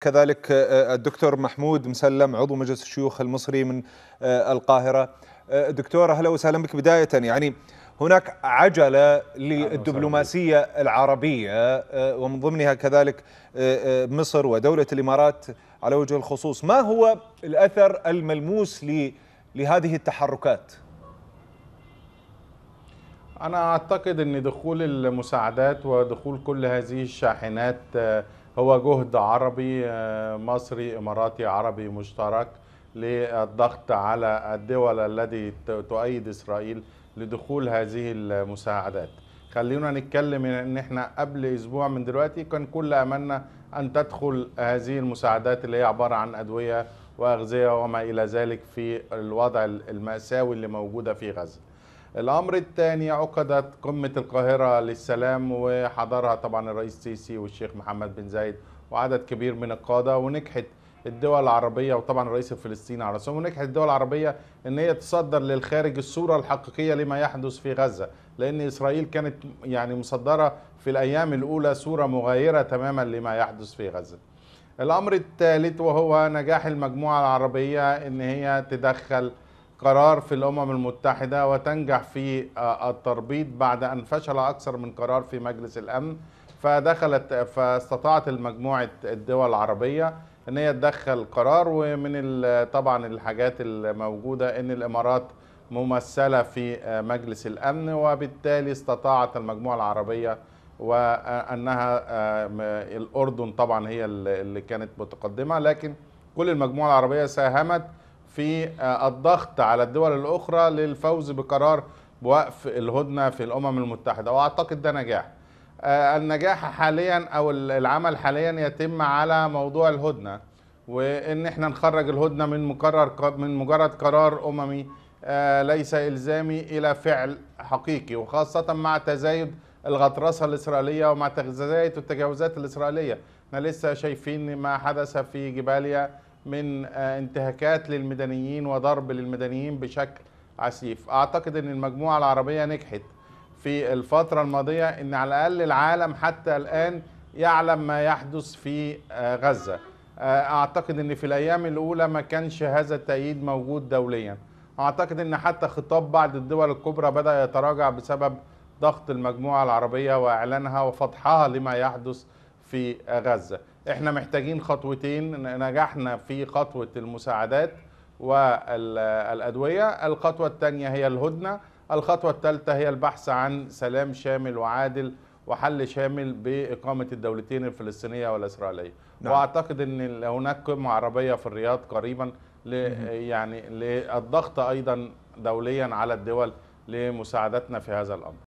كذلك آه، آه، الدكتور محمود مسلم عضو مجلس الشيوخ المصري من آه، القاهرة دكتور أهلا وسهلا بك بداية يعني هناك عجلة للدبلوماسية العربية ومن ضمنها كذلك مصر ودولة الإمارات على وجه الخصوص ما هو الأثر الملموس لهذه التحركات؟ أنا أعتقد أن دخول المساعدات ودخول كل هذه الشاحنات هو جهد عربي آه، مصري إماراتي عربي مشترك للضغط على الدول التي تؤيد إسرائيل لدخول هذه المساعدات خلينا نتكلم ان احنا قبل اسبوع من دلوقتي كان كل املنا ان تدخل هذه المساعدات اللي هي عباره عن ادويه واغذيه وما الى ذلك في الوضع الماساوي اللي موجوده في غزه الأمر الثاني عقدت قمة القاهرة للسلام وحضرها طبعا الرئيس السيسي والشيخ محمد بن زايد وعدد كبير من القادة ونجحت الدول العربية وطبعا الرئيس الفلسطيني على راسهم ونجحت الدول العربية ان هي تصدر للخارج الصورة الحقيقية لما يحدث في غزة لان اسرائيل كانت يعني مصدرة في الايام الاولى صورة مغايرة تماما لما يحدث في غزة الامر الثالث وهو نجاح المجموعة العربية ان هي تدخل قرار في الأمم المتحدة وتنجح في آه، التربيط بعد أن فشل أكثر من قرار في مجلس الأمن فدخلت فاستطاعت المجموعة الدول العربية أن هي تدخل قرار ومن طبعا الحاجات الموجودة أن الإمارات ممثلة في آه، مجلس الأمن وبالتالي استطاعت المجموعة العربية وأنها آه، الأردن طبعا هي اللي كانت متقدمة لكن كل المجموعة العربية ساهمت في آه، الضغط على الدول الأخرى للفوز بقرار بوقف الهدنة في الأمم المتحدة وأعتقد ده نجاح آه، النجاح حاليا أو العمل حاليا يتم على موضوع الهدنة وإن احنا نخرج الهدنة من مقرر من مجرد قرار أممي آه، ليس إلزامي إلى فعل حقيقي وخاصة مع تزايد الغطرسة الإسرائيلية ومع تزايد التجاوزات الإسرائيلية احنا لسه شايفين ما حدث في جباليا من آه، انتهاكات للمدنيين وضرب للمدنيين بشكل عسيف اعتقد ان المجموعه العربيه نجحت في الفتره الماضيه ان على الاقل العالم حتى الان يعلم ما يحدث في آه، غزه آه، اعتقد ان في الايام الاولى ما كانش هذا التأييد موجود دوليا اعتقد ان حتى خطاب بعض الدول الكبرى بدا يتراجع بسبب ضغط المجموعه العربيه واعلانها وفضحها لما يحدث في غزه احنا محتاجين خطوتين نجحنا في خطوه المساعدات والادويه الخطوه الثانيه هي الهدنه الخطوه الثالثه هي البحث عن سلام شامل وعادل وحل شامل باقامه الدولتين الفلسطينيه والاسرائيليه نعم. واعتقد ان هناك قمه عربيه في الرياض قريبا ل يعني للضغط ايضا دوليا على الدول لمساعدتنا في هذا الامر